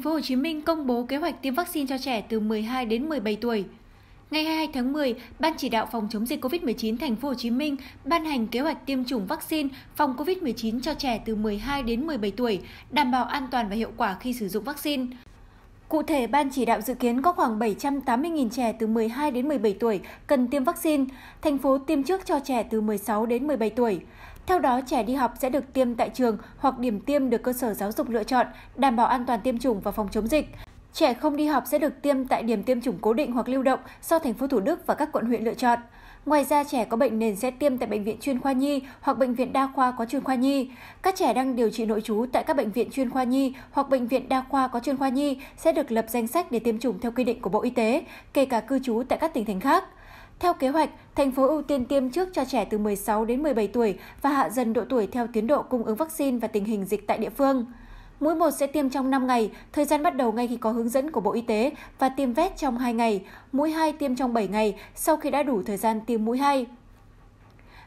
thành phố Hồ Chí Minh công bố kế hoạch tiêm vaccine cho trẻ từ 12 đến 17 tuổi. Ngày 22 tháng 10, Ban chỉ đạo phòng chống dịch COVID-19 thành phố Hồ Chí Minh ban hành kế hoạch tiêm chủng vaccine phòng COVID-19 cho trẻ từ 12 đến 17 tuổi, đảm bảo an toàn và hiệu quả khi sử dụng vaccine. Cụ thể, Ban chỉ đạo dự kiến có khoảng 780.000 trẻ từ 12 đến 17 tuổi cần tiêm vaccine. Thành phố tiêm trước cho trẻ từ 16 đến 17 tuổi. Theo đó, trẻ đi học sẽ được tiêm tại trường hoặc điểm tiêm được cơ sở giáo dục lựa chọn, đảm bảo an toàn tiêm chủng và phòng chống dịch. Trẻ không đi học sẽ được tiêm tại điểm tiêm chủng cố định hoặc lưu động do thành phố Thủ Đức và các quận huyện lựa chọn. Ngoài ra, trẻ có bệnh nền sẽ tiêm tại bệnh viện chuyên khoa nhi hoặc bệnh viện đa khoa có chuyên khoa nhi. Các trẻ đang điều trị nội trú tại các bệnh viện chuyên khoa nhi hoặc bệnh viện đa khoa có chuyên khoa nhi sẽ được lập danh sách để tiêm chủng theo quy định của Bộ Y tế, kể cả cư trú tại các tỉnh thành khác. Theo kế hoạch, thành phố ưu tiên tiêm trước cho trẻ từ 16 đến 17 tuổi và hạ dần độ tuổi theo tiến độ cung ứng vaccine và tình hình dịch tại địa phương. Mũi 1 sẽ tiêm trong 5 ngày, thời gian bắt đầu ngay khi có hướng dẫn của Bộ Y tế và tiêm vét trong 2 ngày, mũi 2 tiêm trong 7 ngày sau khi đã đủ thời gian tiêm mũi 2.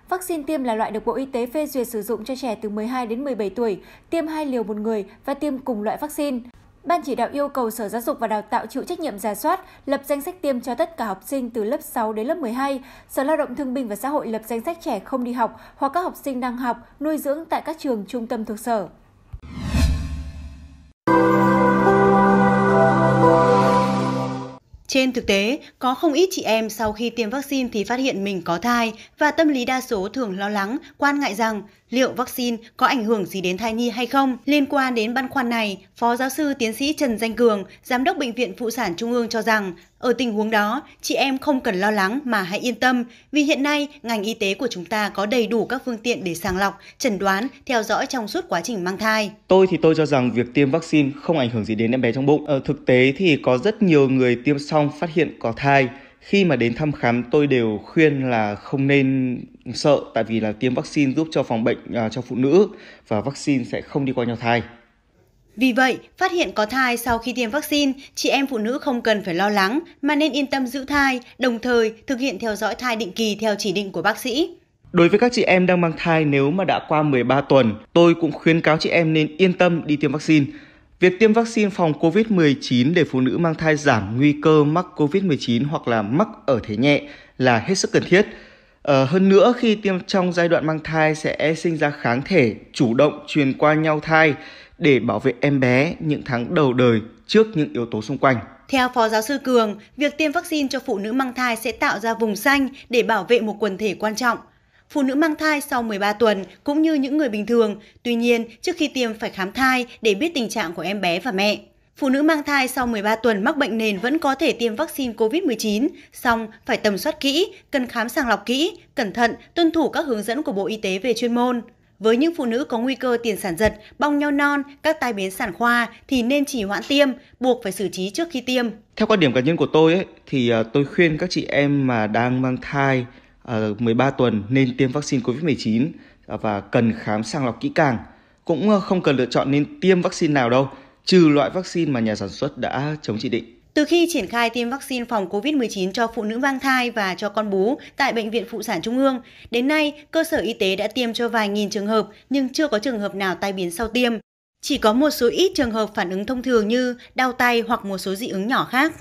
Vaccine tiêm là loại được Bộ Y tế phê duyệt sử dụng cho trẻ từ 12 đến 17 tuổi, tiêm hai liều một người và tiêm cùng loại vaccine. Ban chỉ đạo yêu cầu Sở Giáo dục và Đào tạo chịu trách nhiệm giả soát, lập danh sách tiêm cho tất cả học sinh từ lớp 6 đến lớp 12. Sở Lao động Thương binh và Xã hội lập danh sách trẻ không đi học hoặc các học sinh đang học, nuôi dưỡng tại các trường trung tâm thuộc sở. trên thực tế có không ít chị em sau khi tiêm vaccine thì phát hiện mình có thai và tâm lý đa số thường lo lắng quan ngại rằng liệu vaccine có ảnh hưởng gì đến thai nhi hay không liên quan đến băn khoăn này phó giáo sư tiến sĩ trần danh cường giám đốc bệnh viện phụ sản trung ương cho rằng ở tình huống đó chị em không cần lo lắng mà hãy yên tâm vì hiện nay ngành y tế của chúng ta có đầy đủ các phương tiện để sàng lọc chẩn đoán theo dõi trong suốt quá trình mang thai tôi thì tôi cho rằng việc tiêm vaccine không ảnh hưởng gì đến em bé trong bụng ở thực tế thì có rất nhiều người tiêm xong phát hiện có thai khi mà đến thăm khám tôi đều khuyên là không nên sợ tại vì là tiêm vaccine giúp cho phòng bệnh à, cho phụ nữ và vaccine sẽ không đi qua nhau thai vì vậy phát hiện có thai sau khi tiêm vaccine chị em phụ nữ không cần phải lo lắng mà nên yên tâm giữ thai đồng thời thực hiện theo dõi thai định kỳ theo chỉ định của bác sĩ Đối với các chị em đang mang thai nếu mà đã qua 13 tuần, tôi cũng khuyến cáo chị em nên yên tâm đi tiêm vaccine. Việc tiêm vaccine phòng COVID-19 để phụ nữ mang thai giảm nguy cơ mắc COVID-19 hoặc là mắc ở thể nhẹ là hết sức cần thiết. Ờ, hơn nữa khi tiêm trong giai đoạn mang thai sẽ sinh ra kháng thể chủ động truyền qua nhau thai để bảo vệ em bé những tháng đầu đời trước những yếu tố xung quanh. Theo Phó Giáo sư Cường, việc tiêm vaccine cho phụ nữ mang thai sẽ tạo ra vùng xanh để bảo vệ một quần thể quan trọng. Phụ nữ mang thai sau 13 tuần cũng như những người bình thường, tuy nhiên trước khi tiêm phải khám thai để biết tình trạng của em bé và mẹ. Phụ nữ mang thai sau 13 tuần mắc bệnh nền vẫn có thể tiêm vaccine COVID-19, song phải tầm soát kỹ, cần khám sàng lọc kỹ, cẩn thận, tuân thủ các hướng dẫn của Bộ Y tế về chuyên môn với những phụ nữ có nguy cơ tiền sản giật, bong nhau non, các tai biến sản khoa thì nên chỉ hoãn tiêm, buộc phải xử trí trước khi tiêm. Theo quan điểm cá nhân của tôi ấy, thì à, tôi khuyên các chị em mà đang mang thai 13 à, tuần nên tiêm vaccine COVID-19 à, và cần khám sàng lọc kỹ càng. Cũng không cần lựa chọn nên tiêm vaccine nào đâu, trừ loại vaccine mà nhà sản xuất đã chống chỉ định. Từ khi triển khai tiêm vaccine phòng COVID-19 cho phụ nữ mang thai và cho con bú tại Bệnh viện Phụ sản Trung ương, đến nay cơ sở y tế đã tiêm cho vài nghìn trường hợp nhưng chưa có trường hợp nào tai biến sau tiêm. Chỉ có một số ít trường hợp phản ứng thông thường như đau tay hoặc một số dị ứng nhỏ khác.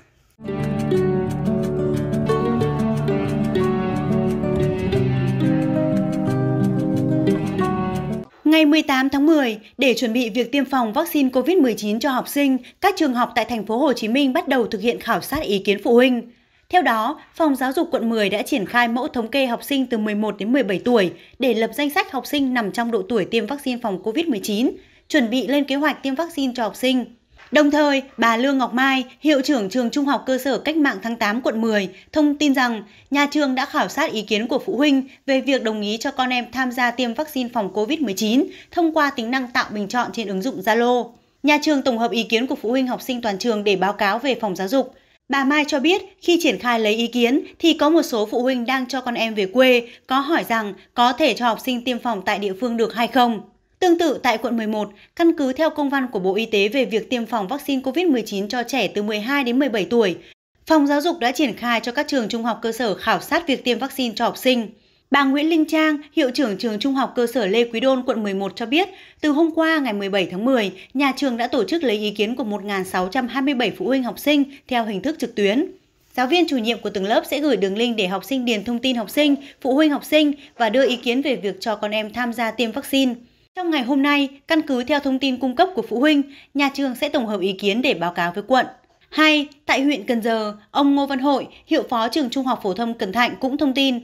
Ngày 18 tháng 10, để chuẩn bị việc tiêm phòng vaccine COVID-19 cho học sinh, các trường học tại thành phố Hồ Chí Minh bắt đầu thực hiện khảo sát ý kiến phụ huynh. Theo đó, Phòng Giáo dục quận 10 đã triển khai mẫu thống kê học sinh từ 11 đến 17 tuổi để lập danh sách học sinh nằm trong độ tuổi tiêm vaccine phòng COVID-19, chuẩn bị lên kế hoạch tiêm vaccine cho học sinh. Đồng thời, bà Lương Ngọc Mai, hiệu trưởng trường Trung học cơ sở Cách mạng tháng 8 quận 10, thông tin rằng nhà trường đã khảo sát ý kiến của phụ huynh về việc đồng ý cho con em tham gia tiêm vaccine phòng COVID-19 thông qua tính năng tạo bình chọn trên ứng dụng Zalo. Nhà trường tổng hợp ý kiến của phụ huynh học sinh toàn trường để báo cáo về phòng giáo dục. Bà Mai cho biết khi triển khai lấy ý kiến thì có một số phụ huynh đang cho con em về quê có hỏi rằng có thể cho học sinh tiêm phòng tại địa phương được hay không. Tương tự tại quận 11, căn cứ theo công văn của Bộ Y tế về việc tiêm phòng vaccine COVID-19 cho trẻ từ 12 đến 17 tuổi, Phòng Giáo dục đã triển khai cho các trường trung học cơ sở khảo sát việc tiêm vaccine cho học sinh. Bà Nguyễn Linh Trang, Hiệu trưởng Trường Trung học Cơ sở Lê Quý Đôn, quận 11 cho biết, từ hôm qua ngày 17 tháng 10, nhà trường đã tổ chức lấy ý kiến của 1.627 phụ huynh học sinh theo hình thức trực tuyến. Giáo viên chủ nhiệm của từng lớp sẽ gửi đường link để học sinh điền thông tin học sinh, phụ huynh học sinh và đưa ý kiến về việc cho con em tham gia tiêm vaccine. Trong ngày hôm nay, căn cứ theo thông tin cung cấp của phụ huynh, nhà trường sẽ tổng hợp ý kiến để báo cáo với quận. 2. Tại huyện Cần Giờ, ông Ngô Văn Hội, hiệu phó trường Trung học phổ thông Cần Thạnh cũng thông tin,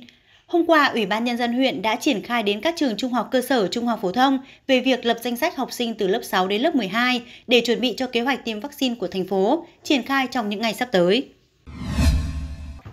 Hôm qua, Ủy ban Nhân dân huyện đã triển khai đến các trường trung học cơ sở, trung học phổ thông về việc lập danh sách học sinh từ lớp 6 đến lớp 12 để chuẩn bị cho kế hoạch tiêm vaccine của thành phố, triển khai trong những ngày sắp tới.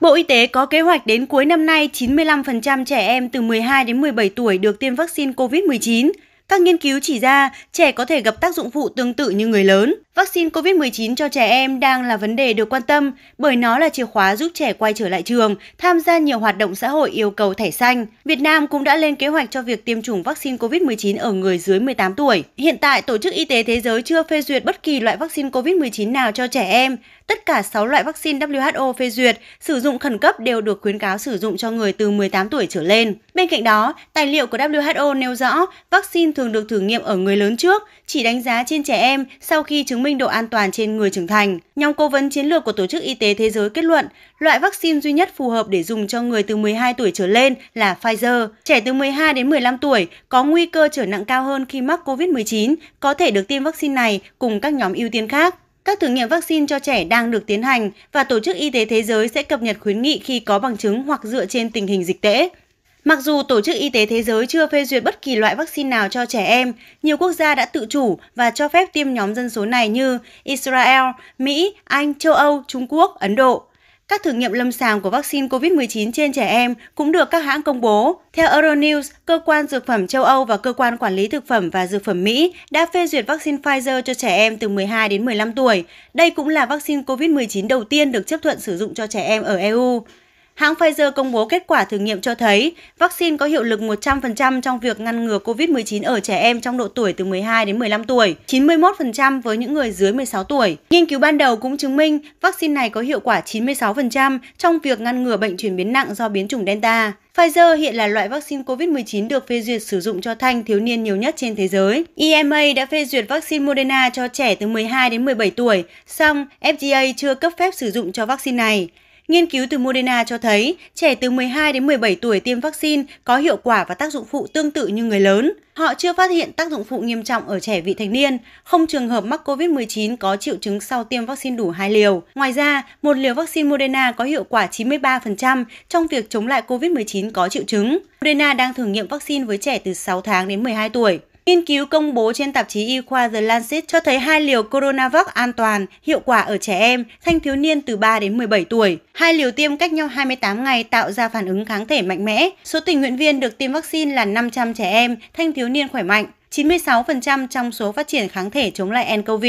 Bộ Y tế có kế hoạch đến cuối năm nay 95% trẻ em từ 12 đến 17 tuổi được tiêm vaccine COVID-19. Các nghiên cứu chỉ ra trẻ có thể gặp tác dụng phụ tương tự như người lớn. Vaccine COVID-19 cho trẻ em đang là vấn đề được quan tâm bởi nó là chìa khóa giúp trẻ quay trở lại trường, tham gia nhiều hoạt động xã hội yêu cầu thẻ xanh. Việt Nam cũng đã lên kế hoạch cho việc tiêm chủng vaccine COVID-19 ở người dưới 18 tuổi. Hiện tại, Tổ chức Y tế Thế giới chưa phê duyệt bất kỳ loại vaccine COVID-19 nào cho trẻ em. Tất cả 6 loại vaccine WHO phê duyệt sử dụng khẩn cấp đều được khuyến cáo sử dụng cho người từ 18 tuổi trở lên. Bên cạnh đó, tài liệu của WHO nêu rõ vaccine thường được thử nghiệm ở người lớn trước, chỉ đánh giá trên trẻ em sau khi chứng minh độ an toàn trên người trưởng thành. Nhóm cố vấn chiến lược của Tổ chức Y tế Thế giới kết luận, loại vaccine duy nhất phù hợp để dùng cho người từ 12 tuổi trở lên là Pfizer. Trẻ từ 12 đến 15 tuổi có nguy cơ trở nặng cao hơn khi mắc COVID-19 có thể được tiêm vaccine này cùng các nhóm ưu tiên khác. Các thử nghiệm vaccine cho trẻ đang được tiến hành và Tổ chức Y tế Thế giới sẽ cập nhật khuyến nghị khi có bằng chứng hoặc dựa trên tình hình dịch tễ. Mặc dù Tổ chức Y tế Thế giới chưa phê duyệt bất kỳ loại vaccine nào cho trẻ em, nhiều quốc gia đã tự chủ và cho phép tiêm nhóm dân số này như Israel, Mỹ, Anh, châu Âu, Trung Quốc, Ấn Độ. Các thử nghiệm lâm sàng của vaccine COVID-19 trên trẻ em cũng được các hãng công bố. Theo Euronews, Cơ quan Dược phẩm châu Âu và Cơ quan Quản lý Thực phẩm và Dược phẩm Mỹ đã phê duyệt vaccine Pfizer cho trẻ em từ 12 đến 15 tuổi. Đây cũng là vaccine COVID-19 đầu tiên được chấp thuận sử dụng cho trẻ em ở EU hãng Pfizer công bố kết quả thử nghiệm cho thấy vaccine có hiệu lực 100% trong việc ngăn ngừa COVID-19 ở trẻ em trong độ tuổi từ 12 đến 15 tuổi, 91% với những người dưới 16 tuổi. Nghiên cứu ban đầu cũng chứng minh vaccine này có hiệu quả 96% trong việc ngăn ngừa bệnh chuyển biến nặng do biến chủng Delta. Pfizer hiện là loại vaccine COVID-19 được phê duyệt sử dụng cho thanh thiếu niên nhiều nhất trên thế giới. EMA đã phê duyệt vaccine Moderna cho trẻ từ 12 đến 17 tuổi, song FDA chưa cấp phép sử dụng cho vaccine này. Nghiên cứu từ Moderna cho thấy trẻ từ 12 đến 17 tuổi tiêm vaccine có hiệu quả và tác dụng phụ tương tự như người lớn. Họ chưa phát hiện tác dụng phụ nghiêm trọng ở trẻ vị thành niên, không trường hợp mắc COVID-19 có triệu chứng sau tiêm vaccine đủ hai liều. Ngoài ra, một liều vaccine Moderna có hiệu quả 93% trong việc chống lại COVID-19 có triệu chứng. Moderna đang thử nghiệm vaccine với trẻ từ 6 tháng đến 12 tuổi. Nghiên cứu công bố trên tạp chí y khoa The Lancet cho thấy hai liều Coronavac an toàn, hiệu quả ở trẻ em, thanh thiếu niên từ 3 đến 17 tuổi. Hai liều tiêm cách nhau 28 ngày tạo ra phản ứng kháng thể mạnh mẽ. Số tình nguyện viên được tiêm vaccine là 500 trẻ em, thanh thiếu niên khỏe mạnh, 96% trong số phát triển kháng thể chống lại nCoV.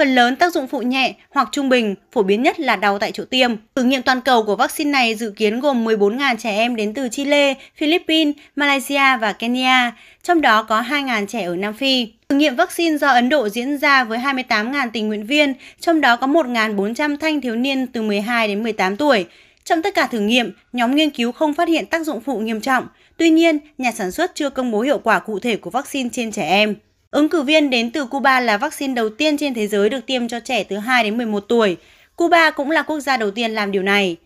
Phần lớn tác dụng phụ nhẹ hoặc trung bình, phổ biến nhất là đau tại chỗ tiêm. Thử nghiệm toàn cầu của vaccine này dự kiến gồm 14.000 trẻ em đến từ Chile, Philippines, Malaysia và Kenya, trong đó có 2.000 trẻ ở Nam Phi. Thử nghiệm vaccine do Ấn Độ diễn ra với 28.000 tình nguyện viên, trong đó có 1.400 thanh thiếu niên từ 12 đến 18 tuổi. Trong tất cả thử nghiệm, nhóm nghiên cứu không phát hiện tác dụng phụ nghiêm trọng. Tuy nhiên, nhà sản xuất chưa công bố hiệu quả cụ thể của vaccine trên trẻ em. Ứng cử viên đến từ Cuba là vaccine đầu tiên trên thế giới được tiêm cho trẻ từ 2 đến 11 tuổi. Cuba cũng là quốc gia đầu tiên làm điều này.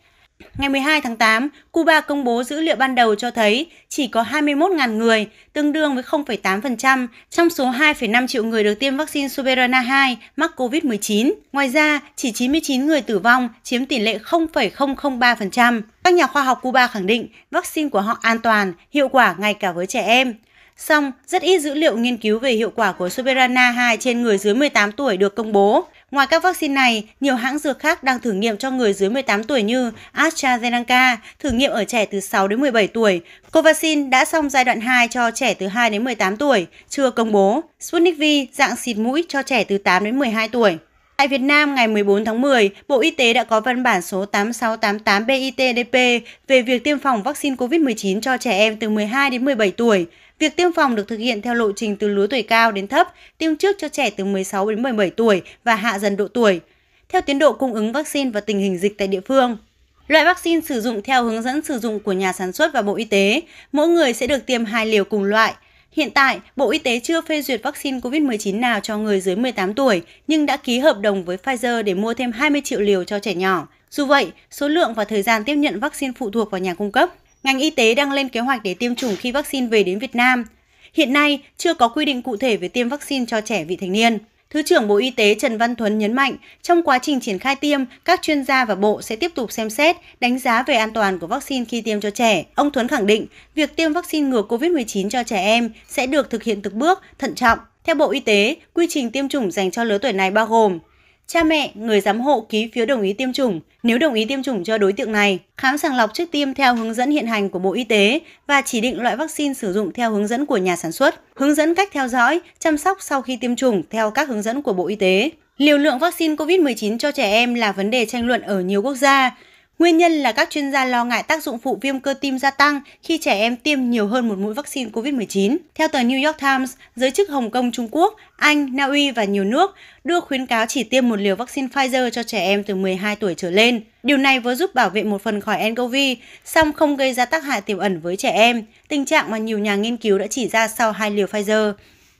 Ngày 12 tháng 8, Cuba công bố dữ liệu ban đầu cho thấy chỉ có 21.000 người, tương đương với 0,8% trong số 2,5 triệu người được tiêm vaccine Soberana 2 mắc COVID-19. Ngoài ra, chỉ 99 người tử vong, chiếm tỷ lệ 0,003%. Các nhà khoa học Cuba khẳng định vaccine của họ an toàn, hiệu quả ngay cả với trẻ em. Song, rất ít dữ liệu nghiên cứu về hiệu quả của Soberana 2 trên người dưới 18 tuổi được công bố. Ngoài các vaccine này, nhiều hãng dược khác đang thử nghiệm cho người dưới 18 tuổi như AstraZeneca, thử nghiệm ở trẻ từ 6 đến 17 tuổi. Covaxin đã xong giai đoạn 2 cho trẻ từ 2 đến 18 tuổi, chưa công bố. Sputnik V dạng xịt mũi cho trẻ từ 8 đến 12 tuổi. Tại Việt Nam, ngày 14 tháng 10, Bộ Y tế đã có văn bản số 8688 BITDP về việc tiêm phòng vaccine COVID-19 cho trẻ em từ 12 đến 17 tuổi. Việc tiêm phòng được thực hiện theo lộ trình từ lứa tuổi cao đến thấp, tiêm trước cho trẻ từ 16 đến 17 tuổi và hạ dần độ tuổi, theo tiến độ cung ứng vaccine và tình hình dịch tại địa phương. Loại vaccine sử dụng theo hướng dẫn sử dụng của nhà sản xuất và Bộ Y tế, mỗi người sẽ được tiêm hai liều cùng loại. Hiện tại, Bộ Y tế chưa phê duyệt vaccine COVID-19 nào cho người dưới 18 tuổi, nhưng đã ký hợp đồng với Pfizer để mua thêm 20 triệu liều cho trẻ nhỏ. Dù vậy, số lượng và thời gian tiếp nhận vaccine phụ thuộc vào nhà cung cấp ngành y tế đang lên kế hoạch để tiêm chủng khi vaccine về đến Việt Nam. Hiện nay, chưa có quy định cụ thể về tiêm vaccine cho trẻ vị thành niên. Thứ trưởng Bộ Y tế Trần Văn Thuấn nhấn mạnh, trong quá trình triển khai tiêm, các chuyên gia và Bộ sẽ tiếp tục xem xét, đánh giá về an toàn của vaccine khi tiêm cho trẻ. Ông Thuấn khẳng định, việc tiêm vaccine ngừa COVID-19 cho trẻ em sẽ được thực hiện từng bước, thận trọng. Theo Bộ Y tế, quy trình tiêm chủng dành cho lứa tuổi này bao gồm cha mẹ, người giám hộ ký phiếu đồng ý tiêm chủng nếu đồng ý tiêm chủng cho đối tượng này, khám sàng lọc trước tiêm theo hướng dẫn hiện hành của Bộ Y tế và chỉ định loại vaccine sử dụng theo hướng dẫn của nhà sản xuất, hướng dẫn cách theo dõi, chăm sóc sau khi tiêm chủng theo các hướng dẫn của Bộ Y tế. Liều lượng vaccine COVID-19 cho trẻ em là vấn đề tranh luận ở nhiều quốc gia. Nguyên nhân là các chuyên gia lo ngại tác dụng phụ viêm cơ tim gia tăng khi trẻ em tiêm nhiều hơn một mũi vaccine COVID-19. Theo tờ New York Times, giới chức Hồng Kông, Trung Quốc, Anh, Na Uy và nhiều nước đưa khuyến cáo chỉ tiêm một liều vaccine Pfizer cho trẻ em từ 12 tuổi trở lên. Điều này vừa giúp bảo vệ một phần khỏi nCoV, song không gây ra tác hại tiềm ẩn với trẻ em, tình trạng mà nhiều nhà nghiên cứu đã chỉ ra sau hai liều Pfizer.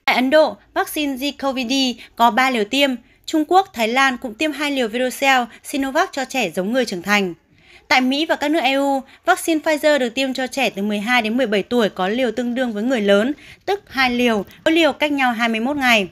Tại Ấn Độ, vaccine Zcovid có 3 liều tiêm, Trung Quốc, Thái Lan cũng tiêm hai liều Verocell, Sinovac cho trẻ giống người trưởng thành. Tại Mỹ và các nước EU, vaccine Pfizer được tiêm cho trẻ từ 12 đến 17 tuổi có liều tương đương với người lớn, tức hai liều, mỗi liều cách nhau 21 ngày.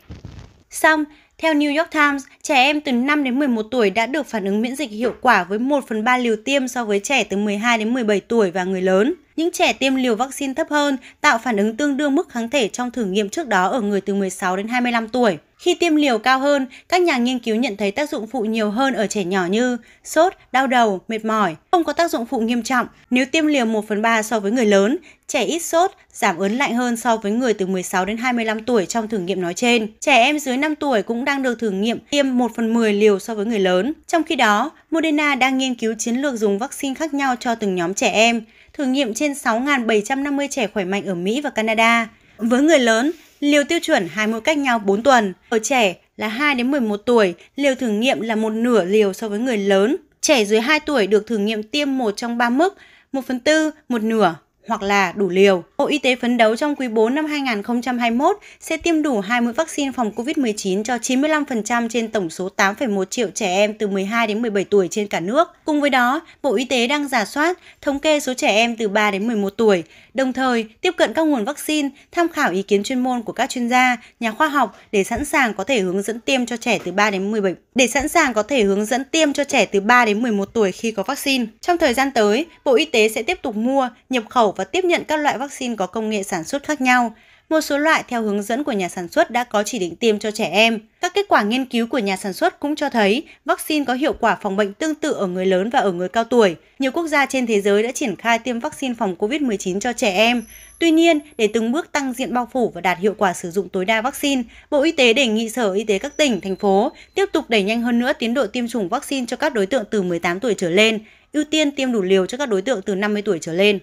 Xong, theo New York Times, trẻ em từ 5 đến 11 tuổi đã được phản ứng miễn dịch hiệu quả với 1 phần 3 liều tiêm so với trẻ từ 12 đến 17 tuổi và người lớn. Những trẻ tiêm liều vaccine thấp hơn tạo phản ứng tương đương mức kháng thể trong thử nghiệm trước đó ở người từ 16 đến 25 tuổi. Khi tiêm liều cao hơn, các nhà nghiên cứu nhận thấy tác dụng phụ nhiều hơn ở trẻ nhỏ như sốt, đau đầu, mệt mỏi, không có tác dụng phụ nghiêm trọng nếu tiêm liều 1 phần 3 so với người lớn, trẻ ít sốt, giảm ớn lạnh hơn so với người từ 16 đến 25 tuổi trong thử nghiệm nói trên. Trẻ em dưới 5 tuổi cũng đang được thử nghiệm tiêm 1 phần 10 liều so với người lớn. Trong khi đó, Moderna đang nghiên cứu chiến lược dùng vaccine khác nhau cho từng nhóm trẻ em thử nghiệm trên 6.750 trẻ khỏe mạnh ở Mỹ và Canada. Với người lớn, liều tiêu chuẩn hai mũi cách nhau 4 tuần. Ở trẻ là 2 đến 11 tuổi, liều thử nghiệm là một nửa liều so với người lớn. Trẻ dưới 2 tuổi được thử nghiệm tiêm một trong 3 mức, 1 phần 4, một nửa hoặc là đủ liều. Bộ Y tế phấn đấu trong quý 4 năm 2021 sẽ tiêm đủ 2 mũi vaccine phòng COVID-19 cho 95% trên tổng số 8,1 triệu trẻ em từ 12 đến 17 tuổi trên cả nước. Cùng với đó, Bộ Y tế đang giả soát, thống kê số trẻ em từ 3 đến 11 tuổi, đồng thời tiếp cận các nguồn vaccine, tham khảo ý kiến chuyên môn của các chuyên gia, nhà khoa học để sẵn sàng có thể hướng dẫn tiêm cho trẻ từ 3 đến 17 để sẵn sàng có thể hướng dẫn tiêm cho trẻ từ 3 đến 11 tuổi khi có vaccine. Trong thời gian tới, Bộ Y tế sẽ tiếp tục mua, nhập khẩu và tiếp nhận các loại vaccine có công nghệ sản xuất khác nhau. Một số loại theo hướng dẫn của nhà sản xuất đã có chỉ định tiêm cho trẻ em. Các kết quả nghiên cứu của nhà sản xuất cũng cho thấy vaccine có hiệu quả phòng bệnh tương tự ở người lớn và ở người cao tuổi. Nhiều quốc gia trên thế giới đã triển khai tiêm vaccine phòng COVID-19 cho trẻ em. Tuy nhiên, để từng bước tăng diện bao phủ và đạt hiệu quả sử dụng tối đa vaccine, Bộ Y tế đề nghị Sở Y tế các tỉnh, thành phố tiếp tục đẩy nhanh hơn nữa tiến độ tiêm chủng vaccine cho các đối tượng từ 18 tuổi trở lên, ưu tiên tiêm đủ liều cho các đối tượng từ 50 tuổi trở lên.